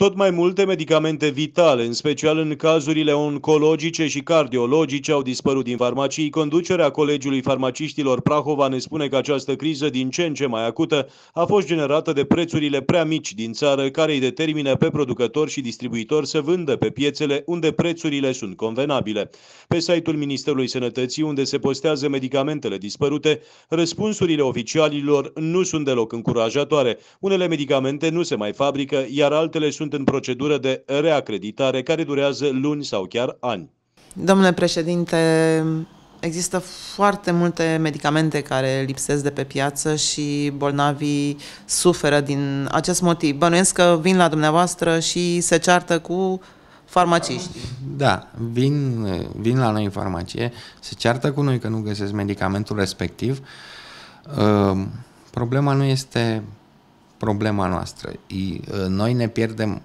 Tot mai multe medicamente vitale, în special în cazurile oncologice și cardiologice, au dispărut din farmacii. Conducerea Colegiului Farmaciștilor Prahova ne spune că această criză din ce în ce mai acută a fost generată de prețurile prea mici din țară, care îi determină pe producători și distribuitori să vândă pe piețele unde prețurile sunt convenabile. Pe site-ul Ministerului Sănătății, unde se postează medicamentele dispărute, răspunsurile oficialilor nu sunt deloc încurajatoare. Unele medicamente nu se mai fabrică, iar altele sunt sunt în procedură de reacreditare care durează luni sau chiar ani. Domnule președinte, există foarte multe medicamente care lipsesc de pe piață și bolnavii suferă din acest motiv. Bănuiesc că vin la dumneavoastră și se ceartă cu farmaciști. Da, vin, vin la noi în farmacie, se ceartă cu noi că nu găsesc medicamentul respectiv. Ă, problema nu este problema noastră. Ă, noi ne pierdem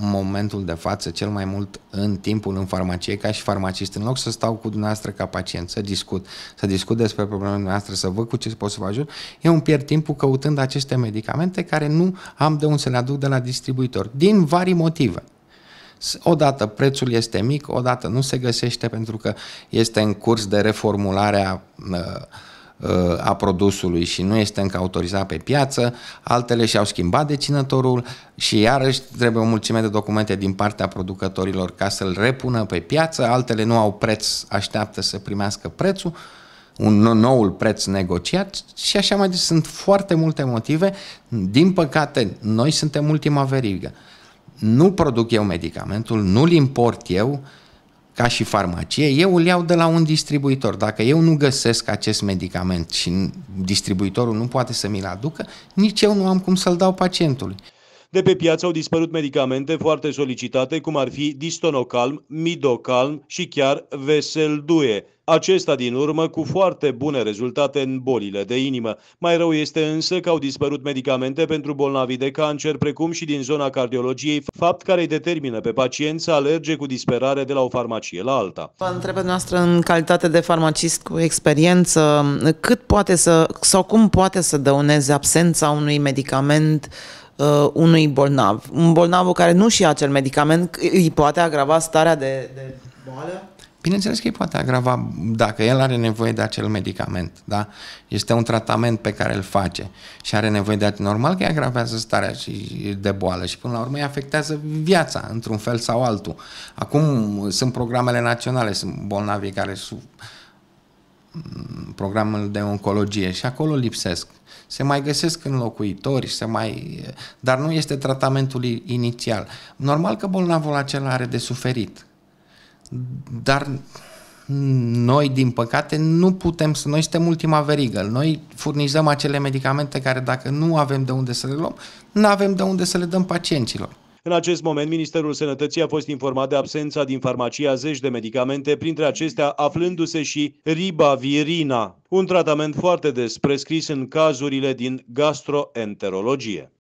momentul de față cel mai mult în timpul în farmacie ca și farmacist. În loc să stau cu dumneavoastră ca pacient, să discut, să discut despre problemele noastre, să văd cu ce pot să vă ajut, eu îmi pierd timpul căutând aceste medicamente care nu am de unde să le aduc de la distribuitor, din vari motive. Odată prețul este mic, odată nu se găsește pentru că este în curs de reformularea uh, ă, a produsului și nu este încă autorizat pe piață, altele și-au schimbat deținătorul și iarăși trebuie o mulțime de documente din partea producătorilor ca să-l repună pe piață, altele nu au preț, așteaptă să primească prețul, un noul preț negociat și așa mai departe. Sunt foarte multe motive. Din păcate, noi suntem ultima verigă. Nu produc eu medicamentul, nu-l import eu, uh, ca și farmacie, eu îl iau de la un distribuitor. Dacă eu nu găsesc acest medicament și distribuitorul nu poate să mi-l aducă, nici eu nu am cum să-l dau pacientului. De pe piață au dispărut medicamente foarte solicitate, cum ar fi distonocalm, midocalm și chiar veselduie, acesta din urmă cu foarte bune rezultate în bolile de inimă. Mai rău este însă că au dispărut medicamente pentru bolnavi de cancer, precum și din zona cardiologiei, fapt care îi determină pe pacient să alerge cu disperare de la o farmacie la alta. Vă întreb noastră în calitate de farmacist cu experiență, cât poate să sau cum poate să dăuneze absența unui medicament uh, unui bolnav. Un bolnav care nu și ia acel medicament îi poate agrava starea de, de boală? Bineînțeles că îi poate agrava dacă el are nevoie de acel medicament, da? Este un tratament pe care îl face și are nevoie de normal că îi agravează starea și de boală și până la urmă îi afectează viața într-un fel sau altul. Acum sunt programele naționale, sunt bolnavii care programul de oncologie și acolo lipsesc. Se mai găsesc locuitori, se mai... dar nu este tratamentul inițial. Normal că bolnavul acela are de suferit, dar noi, din păcate, nu putem să... Noi suntem ultima verigă. Noi furnizăm acele medicamente care, dacă nu avem de unde să le luăm, nu avem de unde să le dăm pacienților. În acest moment, Ministerul Sănătății a fost informat de absența din farmacia zeci de medicamente, printre acestea aflându-se și ribavirina, un tratament foarte des prescris în cazurile din gastroenterologie.